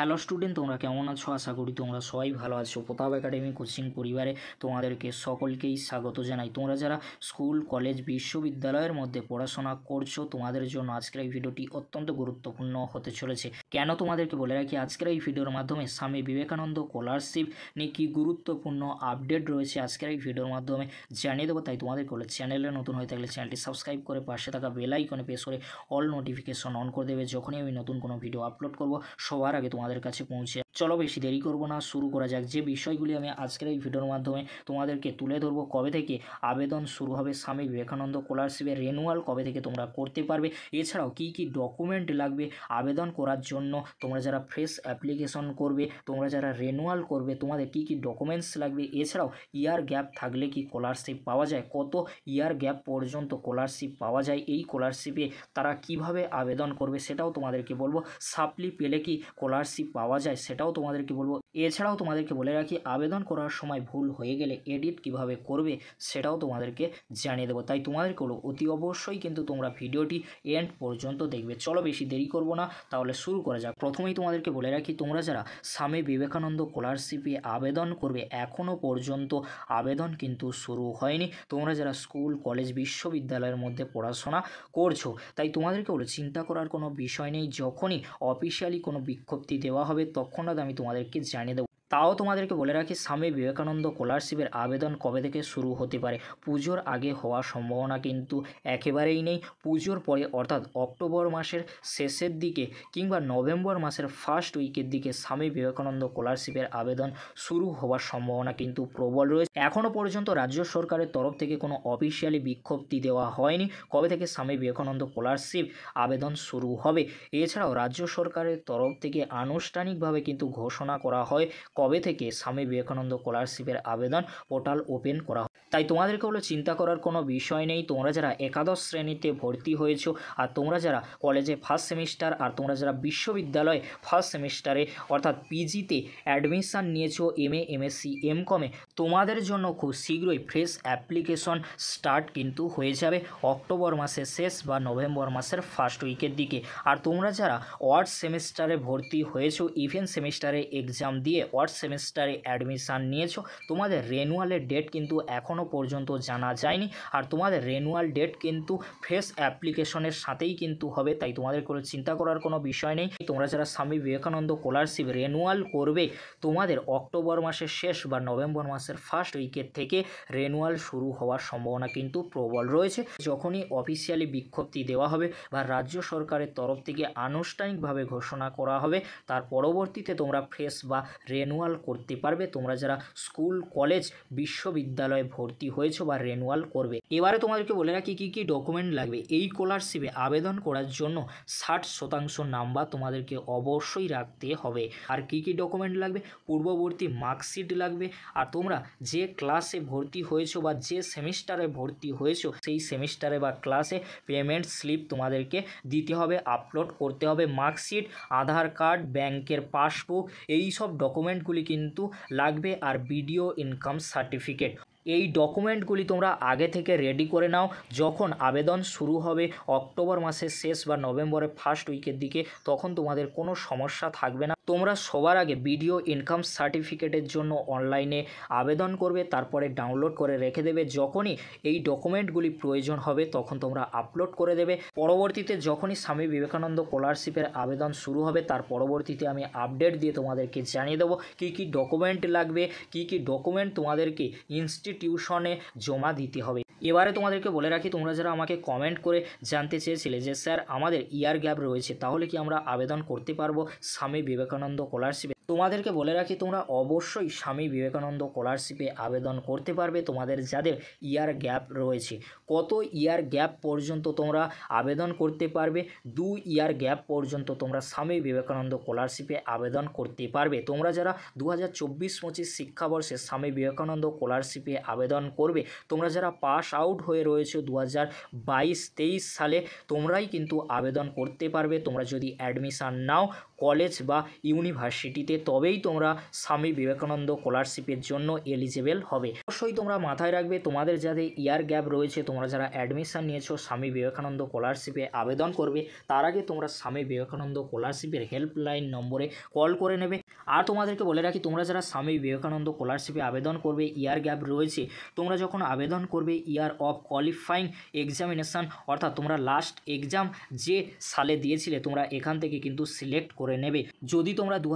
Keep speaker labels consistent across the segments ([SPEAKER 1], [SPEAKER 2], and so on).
[SPEAKER 1] hello student তোমরা কেমন আছো আশা করি তোমরা সবাই ভালো আছো প্রতাপ একাডেমি কোচিং পরিবারে তোমাদেরকে সকলকেই স্বাগত জানাই তোমরা যারা স্কুল কলেজ বিশ্ববিদ্যালয়ের মধ্যে পড়াশোনা করছো তোমাদের জন্য আজকের এই ভিডিওটি অত্যন্ত গুরুত্বপূর্ণ হতে চলেছে কেন তোমাদেরকে বলে রাখি আজকের এই ভিডিওর মাধ্যমে স্বামী বিবেকানন্দ স্কলারশিপ নিয়ে কী গুরুত্বপূর্ণ আপডেট রয়েছে আজকের এই ভিডিওর মাধ্যমে জানিয়ে দেবো তাই তোমাদের বলে চ্যানেলে নতুন হয়ে থাকলে চ্যানেলটি সাবস্ক্রাইব করে পাশে থাকা বেলাইকনে আইকনে প্রেস করে অল নোটিফিকেশন অন করে দেবে যখনই আমি নতুন কোনো ভিডিও আপলোড করব সবার আগে তোমাদের আমাদের কাছে পৌঁছে চলো বেশি দেরি করব না শুরু করা যাক যে বিষয়গুলি আমি আজকের এই ভিডিওর মাধ্যমে তোমাদেরকে তুলে ধরবো কবে থেকে আবেদন শুরু হবে স্বামী বিবেকানন্দ স্কলারশিপের রেনুয়াল কবে থেকে তোমরা করতে পারবে এছাড়াও কি কি ডকুমেন্ট লাগবে আবেদন করার জন্য তোমরা যারা ফ্রেশ অ্যাপ্লিকেশন করবে তোমরা যারা রেনুয়াল করবে তোমাদের কি কি ডকুমেন্টস লাগবে এছাড়াও ইয়ার গ্যাপ থাকলে কি স্কলারশিপ পাওয়া যায় কত ইয়ার গ্যাপ পর্যন্ত স্কলারশিপ পাওয়া যায় এই স্কলারশিপে তারা কিভাবে আবেদন করবে সেটাও তোমাদেরকে বলবো সাপ্লি পেলে কি স্কলারশিপ পাওয়া যায় সেটা সেটাও তোমাদেরকে বলবো এছাড়াও তোমাদেরকে বলে রাখি আবেদন করার সময় ভুল হয়ে গেলে এডিট কিভাবে করবে সেটাও তোমাদেরকে জানিয়ে দেবো তাই তোমাদেরকে হলো অতি অবশ্যই কিন্তু তোমরা ভিডিওটি এন্ড পর্যন্ত দেখবে চলো বেশি দেরি করবো না তাহলে শুরু করা যাক প্রথমেই তোমাদেরকে বলে রাখি তোমরা যারা স্বামী বিবেকানন্দ স্কলারশিপে আবেদন করবে এখনও পর্যন্ত আবেদন কিন্তু শুরু হয়নি তোমরা যারা স্কুল কলেজ বিশ্ববিদ্যালয়ের মধ্যে পড়াশোনা করছো তাই তোমাদেরকে বলে চিন্তা করার কোনো বিষয় নেই যখনই অফিসিয়ালি কোনো বিজ্ঞপ্তি দেওয়া হবে তখন ধন্যবাদ আমি তোমাদেরকে জানিয়ে দেবো তাও তোমাদেরকে বলে রাখি স্বামী বিবেকানন্দ স্কলারশিপের আবেদন কবে থেকে শুরু হতে পারে পুজোর আগে হওয়ার সম্ভাবনা কিন্তু একেবারেই নেই পুজোর পরে অর্থাৎ অক্টোবর মাসের শেষের দিকে কিংবা নভেম্বর মাসের ফার্স্ট উইকের দিকে স্বামী বিবেকানন্দ স্কলারশিপের আবেদন শুরু হওয়ার সম্ভাবনা কিন্তু প্রবল রয়েছে এখনও পর্যন্ত রাজ্য সরকারের তরফ থেকে কোনো অফিসিয়ালি বিক্ষোভটি দেওয়া হয়নি কবে থেকে স্বামী বিবেকানন্দ স্কলারশিপ আবেদন শুরু হবে এছাড়াও রাজ্য সরকারের তরফ থেকে আনুষ্ঠানিকভাবে কিন্তু ঘোষণা করা হয় কবে থেকে স্বামী বিবেকানন্দ স্কলারশিপের আবেদন পোর্টাল ওপেন করা তাই তোমাদেরকে হলো চিন্তা করার কোনো বিষয় নেই তোমরা যারা একাদশ শ্রেণীতে ভর্তি হয়েছ আর তোমরা যারা কলেজে ফার্স্ট সেমিস্টার আর তোমরা যারা বিশ্ববিদ্যালয়ে ফার্স্ট সেমিস্টারে অর্থাৎ পিজিতে অ্যাডমিশান নিয়েছো M A M C M কমে তোমাদের জন্য খুব শীঘ্রই ফ্রেশ অ্যাপ্লিকেশন স্টার্ট কিন্তু হয়ে যাবে অক্টোবর মাসের শেষ বা নভেম্বর মাসের ফার্স্ট উইকের দিকে আর তোমরা যারা ওয়ার্ড সেমিস্টারে ভর্তি হয়েছো ইভেন সেমিস্টারে এক্সাম দিয়ে ওয়ার্ড সেমিস্টারে অ্যাডমিশান নিয়েছো তোমাদের রেনুয়ালের ডেট কিন্তু এখনও এখনও পর্যন্ত জানা যায়নি আর তোমাদের রেনুয়াল ডেট কিন্তু ফেস অ্যাপ্লিকেশনের সাথেই কিন্তু হবে তাই তোমাদের কোনো চিন্তা করার কোনো বিষয় নেই তোমরা যারা স্বামী বিবেকানন্দ স্কলারশিপ রেনুয়াল করবে তোমাদের অক্টোবর মাসের শেষ বা নভেম্বর মাসের ফার্স্ট উইকেট থেকে রেনুয়াল শুরু হওয়ার সম্ভাবনা কিন্তু প্রবল রয়েছে যখনই অফিসিয়ালি বিক্ষোভটি দেওয়া হবে বা রাজ্য সরকারের তরফ থেকে আনুষ্ঠানিকভাবে ঘোষণা করা হবে তার পরবর্তীতে তোমরা ফ্রেশ বা রেনুয়াল করতে পারবে তোমরা যারা স্কুল কলেজ বিশ্ববিদ্যালয়ে ভর্তি ভর্তি হয়েছো বা রেনুয়াল করবে এবারে তোমাদেরকে বলে রাখি কী কী ডকুমেন্ট লাগবে এই স্কলারশিপে আবেদন করার জন্য ষাট শতাংশ নাম্বার তোমাদেরকে অবশ্যই রাখতে হবে আর কী কী ডকুমেন্ট লাগবে পূর্ববর্তী মার্কশিট লাগবে আর তোমরা যে ক্লাসে ভর্তি হয়েছো বা যে সেমিস্টারে ভর্তি হয়েছো সেই সেমিস্টারে বা ক্লাসে পেমেন্ট স্লিপ তোমাদেরকে দিতে হবে আপলোড করতে হবে মার্কশিট আধার কার্ড ব্যাংকের পাসবুক এই সব ডকুমেন্টগুলি কিন্তু লাগবে আর বিডিও ইনকাম সার্টিফিকেট এই ডকুমেন্টগুলি তোমরা আগে থেকে রেডি করে নাও যখন আবেদন শুরু হবে অক্টোবর মাসের শেষ বা নভেম্বরের ফার্স্ট উইকের দিকে তখন তোমাদের কোনো সমস্যা থাকবে না তোমরা সবার আগে বিডিও ইনকাম সার্টিফিকেটের জন্য অনলাইনে আবেদন করবে তারপরে ডাউনলোড করে রেখে দেবে যখনই এই ডকুমেন্টগুলি প্রয়োজন হবে তখন তোমরা আপলোড করে দেবে পরবর্তীতে যখনই স্বামী বিবেকানন্দ স্কলারশিপের আবেদন শুরু হবে তার পরবর্তীতে আমি আপডেট দিয়ে তোমাদেরকে জানিয়ে দেবো কি কি ডকুমেন্ট লাগবে কি কি ডকুমেন্ট তোমাদেরকে ইনস্টিটিউশনে জমা দিতে হবে এবারে তোমাদেরকে বলে রাখি তোমরা যারা আমাকে কমেন্ট করে জানতে চেয়েছিলে যে স্যার আমাদের ইয়ার গ্যাপ রয়েছে তাহলে কি আমরা আবেদন করতে পারবো স্বামী বিবেকানন্দ বিবেকানন্দ স্কলারশিপে তোমাদেরকে বলে রাখি তোমরা অবশ্যই স্বামী বিবেকানন্দ স্কলারশিপে আবেদন করতে পারবে তোমাদের যাদের ইয়ার গ্যাপ রয়েছে কত ইয়ার গ্যাপ পর্যন্ত তোমরা আবেদন করতে পারবে দু ইয়ার গ্যাপ পর্যন্ত তোমরা স্বামী বিবেকানন্দ স্কলারশিপে আবেদন করতে পারবে তোমরা যারা দু হাজার চব্বিশ পঁচিশ শিক্ষাবর্ষে স্বামী বিবেকানন্দ স্কলারশিপে আবেদন করবে তোমরা যারা পাস আউট হয়ে রয়েছে দু হাজার বাইশ তেইশ সালে তোমরাই কিন্তু আবেদন করতে পারবে তোমরা যদি অ্যাডমিশান নাও কলেজ বা ইউনিভার্সিটিতে দিতে তবেই তোমরা স্বামী বিবেকানন্দ স্কলারশিপের জন্য এলিজেবেল হবে অবশ্যই তোমরা মাথায় রাখবে তোমাদের যাদের ইয়ার গ্যাপ রয়েছে তোমরা যারা অ্যাডমিশান নিয়েছো স্বামী বিবেকানন্দ স্কলারশিপে আবেদন করবে তার আগে তোমরা স্বামী বিবেকানন্দ স্কলারশিপের হেল্পলাইন নম্বরে কল করে নেবে আর তোমাদেরকে বলে রাখি তোমরা যারা স্বামী বিবেকানন্দ স্কলারশিপে আবেদন করবে ইয়ার গ্যাপ রয়েছে তোমরা যখন আবেদন করবে ইয়ার অফ কোয়ালিফাইং এক্সামিনেশান অর্থাৎ তোমরা লাস্ট এক্সাম যে সালে দিয়েছিলে তোমরা এখান থেকে কিন্তু সিলেক্ট করে নেবে যদি তোমরা দু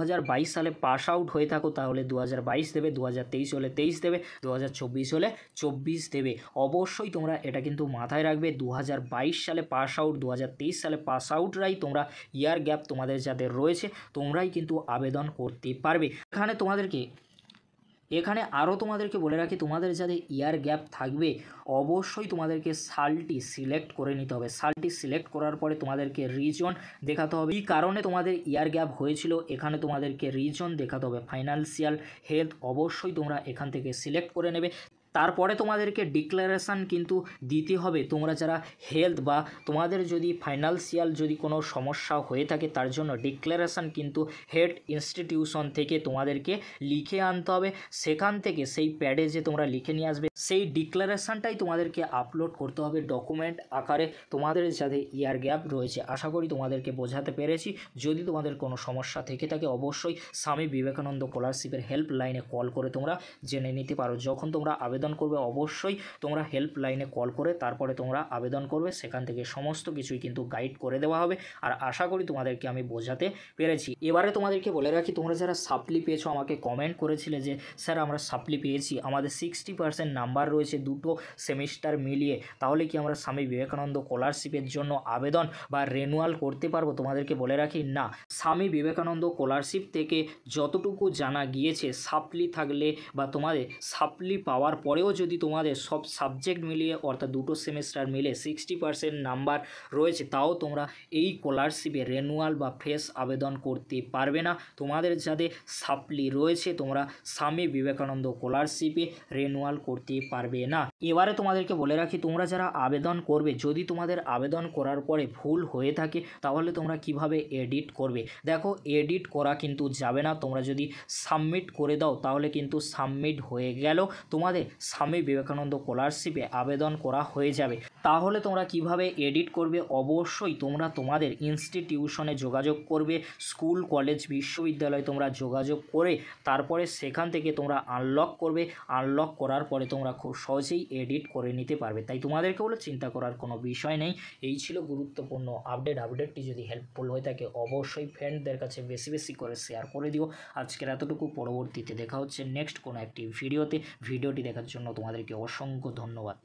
[SPEAKER 1] সালে পাস আউট হয়ে থাকো তাহলে দু দেবে দু হলে তেইশ দেবে দু হলে চব্বিশ দেবে অবশ্যই তোমরা এটা কিন্তু মাথায় রাখবে দু সালে পাস আউট দু সালে পাস আউটরাই তোমরা ইয়ার গ্যাপ তোমাদের যাদের রয়েছে তোমরাই কিন্তু আবেদন করতে পারবে এখানে তোমাদেরকে এখানে আরও তোমাদেরকে বলে রাখি তোমাদের যাদের ইয়ার গ্যাপ থাকবে অবশ্যই তোমাদেরকে সালটি সিলেক্ট করে নিতে হবে সালটি সিলেক্ট করার পরে তোমাদেরকে রিজন দেখাতে হবে এই কারণে তোমাদের ইয়ার গ্যাপ হয়েছিল এখানে তোমাদেরকে রিজন দেখাতে হবে ফাইন্যান্সিয়াল হেলথ অবশ্যই তোমরা এখান থেকে সিলেক্ট করে নেবে তারপরে তোমাদেরকে ডিক্লারেশান কিন্তু দিতে হবে তোমরা যারা হেলথ বা তোমাদের যদি ফাইন্যান্সিয়াল যদি কোনো সমস্যা হয়ে থাকে তার জন্য ডিক্লারেশান কিন্তু হেড ইনস্টিটিউশন থেকে তোমাদেরকে লিখে আনতে হবে সেখান থেকে সেই প্যাডে যে তোমরা লিখে নিয়ে আসবে সেই ডিক্লারেশানটাই তোমাদেরকে আপলোড করতে হবে ডকুমেন্ট আকারে তোমাদের যাদের ইয়ার গ্যাপ রয়েছে আশা করি তোমাদেরকে বোঝাতে পেরেছি যদি তোমাদের কোনো সমস্যা থেকে থাকে অবশ্যই স্বামী বিবেকানন্দ স্কলারশিপের হেল্পলাইনে কল করে তোমরা জেনে নিতে পারো যখন তোমরা আবেদন আবেদন করবে অবশ্যই তোমরা হেল্পলাইনে কল করে তারপরে তোমরা আবেদন করবে সেখান থেকে সমস্ত কিছুই কিন্তু গাইড করে দেওয়া হবে আর আশা করি তোমাদেরকে আমি বোঝাতে পেরেছি এবারে তোমাদেরকে বলে রাখি তোমরা যারা সাপ্লি পেয়েছো আমাকে কমেন্ট করেছিলে যে স্যার আমরা সাপ্লি পেয়েছি আমাদের সিক্সটি পার্সেন্ট নাম্বার রয়েছে দুটো সেমিস্টার মিলিয়ে তাহলে কি আমরা স্বামী বিবেকানন্দ স্কলারশিপের জন্য আবেদন বা রেনুয়াল করতে পারবো তোমাদেরকে বলে রাখি না স্বামী বিবেকানন্দ স্কলারশিপ থেকে যতটুকু জানা গিয়েছে সাপ্লি থাকলে বা তোমাদের সাপ্লি পাওয়ার পর পরেও যদি তোমাদের সব সাবজেক্ট মিলিয়ে অর্থাৎ দুটো সেমিস্টার মিলে সিক্সটি পার্সেন্ট নাম্বার রয়েছে তাও তোমরা এই স্কলারশিপে রেনুয়াল বা ফ্রেশ আবেদন করতে পারবে না তোমাদের যাদের সাপ্লি রয়েছে তোমরা স্বামী বিবেকানন্দ স্কলারশিপে রেনুয়াল করতে পারবে না এবারে তোমাদেরকে বলে রাখি তোমরা যারা আবেদন করবে যদি তোমাদের আবেদন করার পরে ভুল হয়ে থাকে তাহলে তোমরা কিভাবে এডিট করবে দেখো এডিট করা কিন্তু যাবে না তোমরা যদি সাবমিট করে দাও তাহলে কিন্তু সাবমিট হয়ে গেল তোমাদের স্বামী বিবেকানন্দ স্কলারশিপে আবেদন করা হয়ে যাবে তাহলে তোমরা কিভাবে এডিট করবে অবশ্যই তোমরা তোমাদের ইনস্টিটিউশনে যোগাযোগ করবে স্কুল কলেজ বিশ্ববিদ্যালয় তোমরা যোগাযোগ করে তারপরে সেখান থেকে তোমরা আনলক করবে আনলক করার পরে তোমরা খুব সহজেই এডিট করে নিতে পারবে তাই তোমাদেরকে বলে চিন্তা করার কোনো বিষয় নেই এই ছিল গুরুত্বপূর্ণ আপডেট আপডেটটি যদি হেল্পফুল হয়ে থাকে অবশ্যই ফ্রেন্ডদের কাছে বেশি বেশি করে শেয়ার করে দিও আজকের এতটুকু পরবর্তীতে দেখা হচ্ছে নেক্সট কোনো একটি ভিডিওতে ভিডিওটি দেখা জন্য তোমাদেরকে অসংখ্য ধন্যবাদ